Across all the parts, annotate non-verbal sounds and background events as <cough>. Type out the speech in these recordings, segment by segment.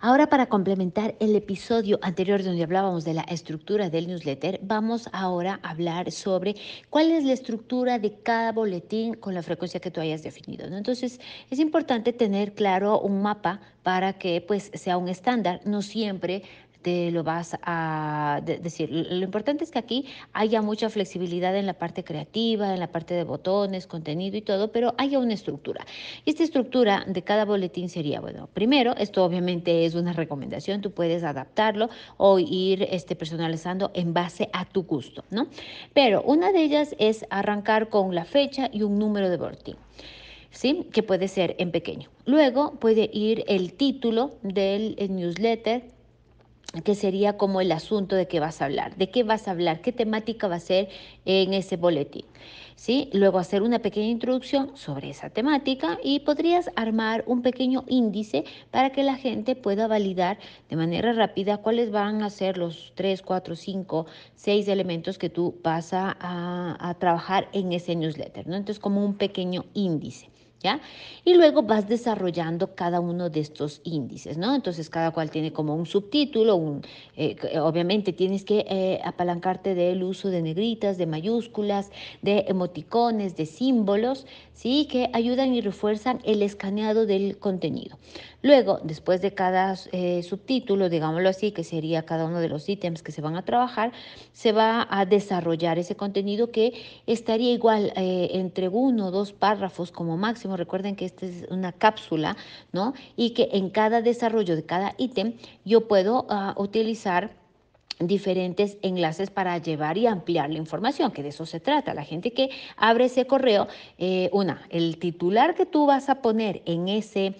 Ahora para complementar el episodio anterior donde hablábamos de la estructura del newsletter, vamos ahora a hablar sobre cuál es la estructura de cada boletín con la frecuencia que tú hayas definido. Entonces es importante tener claro un mapa para que pues sea un estándar. No siempre te lo vas a decir. Lo importante es que aquí haya mucha flexibilidad en la parte creativa, en la parte de botones, contenido y todo, pero haya una estructura. esta estructura de cada boletín sería, bueno, primero, esto obviamente es una recomendación, tú puedes adaptarlo o ir este, personalizando en base a tu gusto, ¿no? Pero una de ellas es arrancar con la fecha y un número de boletín. ¿Sí? que puede ser en pequeño. Luego puede ir el título del newsletter, que sería como el asunto de qué vas a hablar, de qué vas a hablar, qué temática va a ser en ese boletín. ¿Sí? Luego hacer una pequeña introducción sobre esa temática y podrías armar un pequeño índice para que la gente pueda validar de manera rápida cuáles van a ser los tres, cuatro, cinco, seis elementos que tú vas a, trabajar en ese newsletter. ¿no? Entonces, como un pequeño índice. Y luego vas desarrollando cada uno de estos índices, ¿no? Entonces cada cual tiene como un subtítulo, eh, obviamente tienes que eh, apalancarte del uso de negritas, de mayúsculas, de emoticones, de símbolos, ¿sí? Que ayudan y refuerzan el escaneado del contenido. Luego, después de cada eh, subtítulo, digámoslo así, que sería cada uno de los ítems que se van a trabajar, se va a desarrollar ese contenido que estaría igual eh, entre uno o dos párrafos como máximo. Recuerden que esta es una cápsula, ¿no? Y que en cada desarrollo de cada ítem yo puedo ah, utilizar diferentes enlaces para llevar y ampliar la información, que de eso se trata. La gente que abre ese correo, eh, una, el titular que tú vas a poner en ese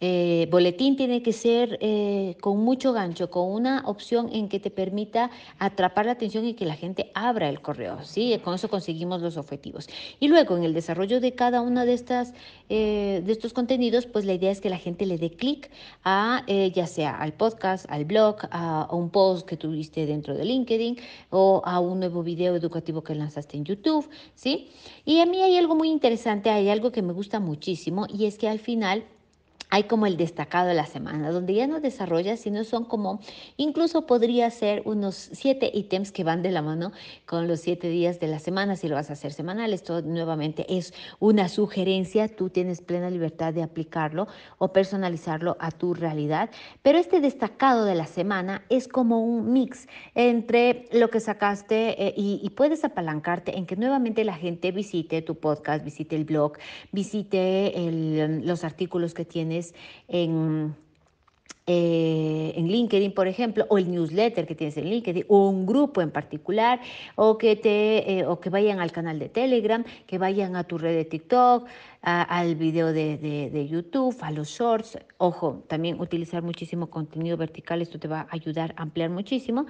eh, boletín tiene que ser eh, con mucho gancho, con una opción en que te permita atrapar la atención y que la gente abra el correo. ¿sí? Con eso conseguimos los objetivos. Y luego, en el desarrollo de cada una de, estas, eh, de estos contenidos, pues la idea es que la gente le dé clic a, eh, ya sea al podcast, al blog, a, a un post que tuviste dentro de LinkedIn o a un nuevo video educativo que lanzaste en YouTube. ¿sí? Y a mí hay algo muy interesante, hay algo que me gusta muchísimo y es que al final hay como el destacado de la semana, donde ya no desarrolla, sino son como, incluso podría ser unos siete ítems que van de la mano con los siete días de la semana, si lo vas a hacer semanal. Esto nuevamente es una sugerencia, tú tienes plena libertad de aplicarlo o personalizarlo a tu realidad, pero este destacado de la semana es como un mix entre lo que sacaste eh, y, puedes apalancarte en que nuevamente la gente visite tu podcast, visite el blog, visite los artículos que tienes en eh, en LinkedIn, por ejemplo, o el newsletter que tienes en LinkedIn, o un grupo en particular, o que, te, eh, o que vayan al canal de Telegram, que vayan a tu red de TikTok, al video de, de, de, YouTube, a los shorts. Ojo, también utilizar muchísimo contenido vertical, esto te va a ayudar a ampliar muchísimo.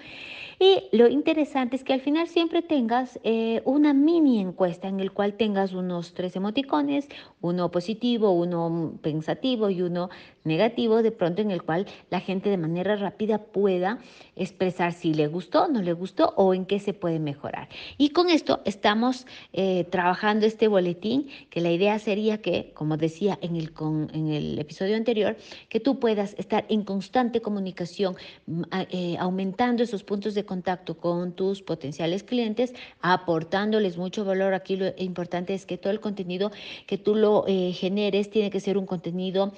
Y lo interesante es que al final siempre tengas eh, una mini encuesta en el cual tengas unos tres emoticones, uno positivo, uno pensativo y uno negativo, de pronto en el cual la gente de manera rápida pueda expresar si le gustó, no le gustó o en qué se puede mejorar. Y con esto estamos eh, trabajando este boletín, que la idea sería que, como decía en el, en el episodio anterior, que tú puedas estar en constante comunicación, mm, eh, aumentando esos puntos de contacto con tus potenciales clientes, aportándoles mucho valor. Aquí lo importante es que todo el contenido que tú lo eh, generes tiene que ser un contenido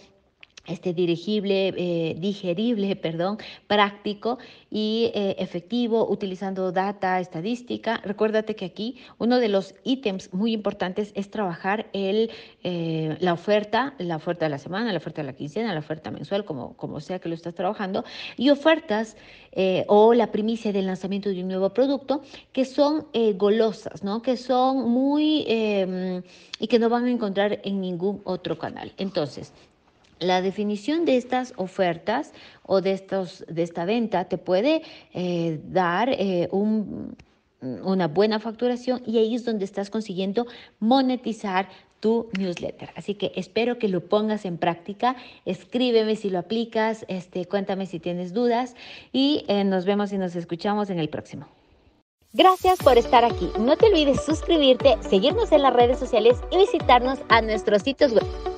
este dirigible, eh, digerible, <laughs> perdón, práctico y eh, efectivo utilizando data estadística. Recuérdate que aquí uno de los ítems muy importantes es trabajar el, eh, la oferta, la oferta de la semana, la oferta de la quincena, la oferta mensual, como, como sea que lo estás trabajando, y ofertas o la primicia del lanzamiento de un nuevo producto que son golosas, ¿no? que son muy em, y que no van a encontrar en ningún otro canal. Entonces, la definición de estas ofertas o de, estos, de esta venta te puede eh, dar eh, una buena facturación y ahí es donde estás consiguiendo monetizar tu newsletter. Así que espero que lo pongas en práctica. Escríbeme si lo aplicas, este, cuéntame si tienes dudas y eh, nos vemos y nos escuchamos en el próximo. Gracias por estar aquí. No te olvides suscribirte, seguirnos en las redes sociales y visitarnos a nuestros sitios web.